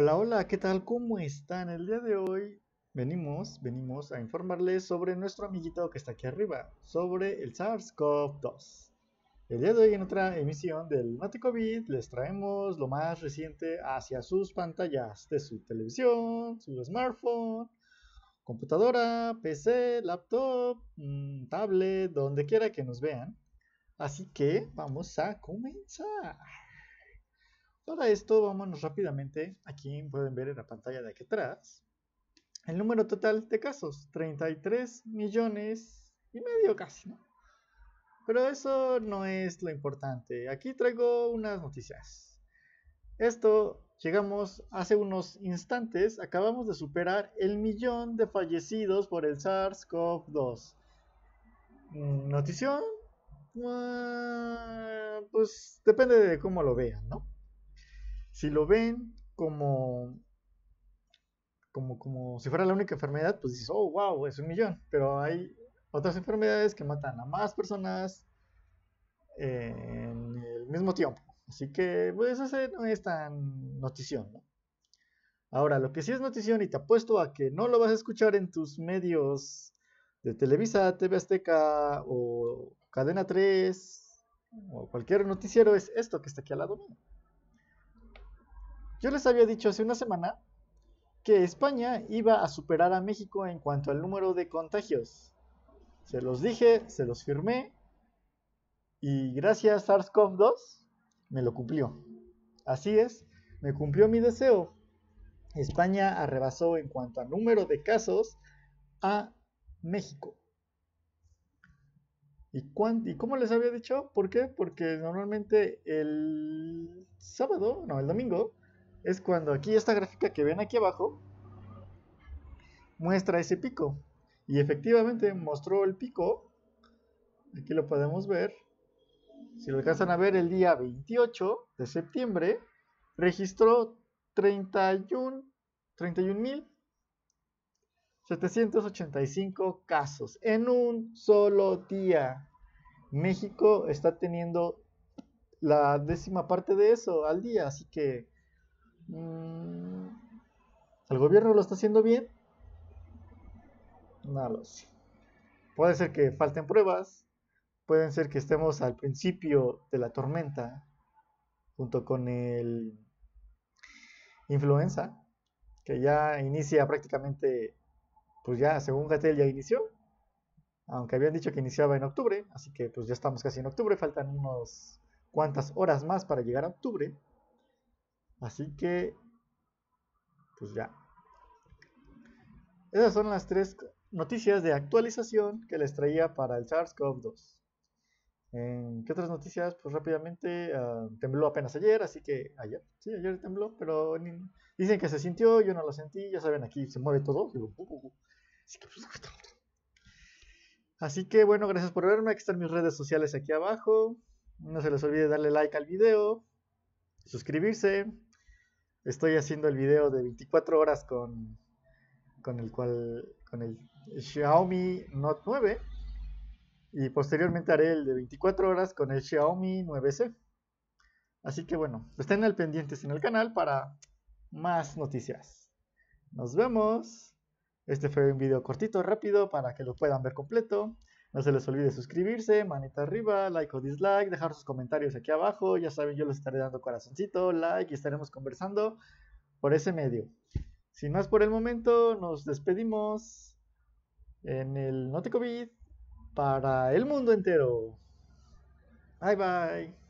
Hola, hola, ¿qué tal? ¿Cómo están? El día de hoy venimos, venimos a informarles sobre nuestro amiguito que está aquí arriba, sobre el SARS-CoV-2. El día de hoy en otra emisión del Mate les traemos lo más reciente hacia sus pantallas de su televisión, su smartphone, computadora, PC, laptop, mm, tablet, donde quiera que nos vean. Así que vamos a comenzar. Para esto, vámonos rápidamente. Aquí pueden ver en la pantalla de aquí atrás. El número total de casos, 33 millones y medio casi, ¿no? Pero eso no es lo importante. Aquí traigo unas noticias. Esto, llegamos hace unos instantes, acabamos de superar el millón de fallecidos por el SARS-CoV-2. Mm, ¿Notición? Ah, pues depende de cómo lo vean, ¿no? si lo ven como, como, como si fuera la única enfermedad, pues dices, oh, wow, es un millón. Pero hay otras enfermedades que matan a más personas en el mismo tiempo. Así que, pues, hacer no es tan notición, Ahora, lo que sí es notición, y te apuesto a que no lo vas a escuchar en tus medios de Televisa, TV Azteca o Cadena 3 o cualquier noticiero, es esto que está aquí al lado mío. Yo les había dicho hace una semana que España iba a superar a México en cuanto al número de contagios. Se los dije, se los firmé y gracias a SARS-CoV-2 me lo cumplió. Así es, me cumplió mi deseo. España arrebasó en cuanto a número de casos a México. ¿Y, ¿Y, cómo les había dicho? ¿Por qué? Porque normalmente el sábado, no, el domingo, es cuando aquí esta gráfica que ven aquí abajo muestra ese pico. Y efectivamente mostró el pico. Aquí lo podemos ver. Si lo alcanzan a ver, el día 28 de septiembre registró 31 31.785 casos en un solo día. México está teniendo la décima parte de eso al día, así que Mm. ¿El gobierno lo está haciendo bien? No lo sé. Puede ser que falten pruebas, pueden ser que estemos al principio de la tormenta, junto con el influenza, que ya inicia prácticamente, pues ya, según Gatel ya inició, aunque habían dicho que iniciaba en octubre, así que pues ya estamos casi en octubre, faltan unos cuantas horas más para llegar a octubre. Así que, pues ya. Esas son las tres noticias de actualización que les traía para el SARS-CoV-2. Eh, ¿Qué otras noticias? Pues rápidamente ah, tembló apenas ayer, así que ayer, sí, ayer tembló, pero dicen que se sintió, yo no lo sentí, ya saben, aquí se mueve todo. Uh, uh, uh". así, que, pues, así que bueno, gracias por verme, aquí están mis redes sociales aquí abajo. No se les olvide darle like al video, suscribirse, estoy haciendo el video de 24 horas con, con el cual con el Xiaomi Note 9 y posteriormente haré el de 24 horas con el Xiaomi 9C. Así que bueno, estén al pendiente en el canal para más noticias. Nos vemos. Este fue un video cortito, rápido, para que lo puedan ver completo. No se les olvide suscribirse, manita arriba, like o dislike, dejar sus comentarios aquí abajo. Ya saben, yo les estaré dando corazoncito, like y estaremos conversando por ese medio. Sin más por el momento, nos despedimos en el Note para el mundo entero. Bye bye.